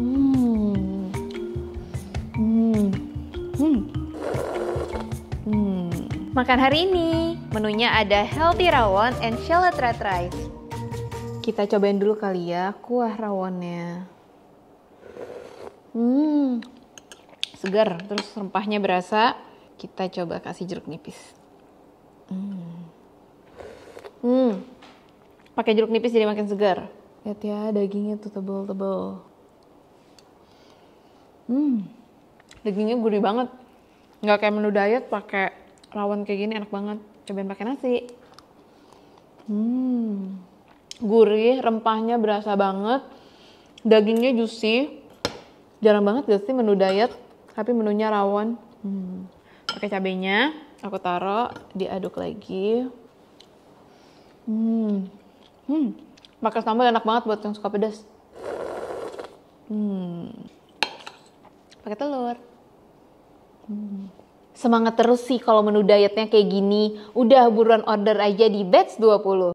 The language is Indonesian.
Hmm. Hmm. Hmm. Makan hari ini, menunya ada healthy rawon and shallot red rice. Kita cobain dulu kali ya kuah rawonnya. Hmm. Segar, terus rempahnya berasa. Kita coba kasih jeruk nipis. Hmm. Hmm. Pakai jeruk nipis jadi makin segar. Lihat ya dagingnya tuh tebel-tebel. Hmm, dagingnya gurih banget. Nggak kayak menu diet pakai rawon kayak gini enak banget. Cobain pakai nasi. Hmm, gurih, rempahnya berasa banget. Dagingnya juicy. Jarang banget gak sih menu diet, tapi menunya rawon. Hmm. Pakai cabenya, aku taruh, diaduk lagi. Hmm, hmm, Pakai sambal enak banget buat yang suka pedas. Hmm. Pakai telur. Hmm. Semangat terus sih kalau menu dietnya kayak gini. Udah buruan order aja di batch 20.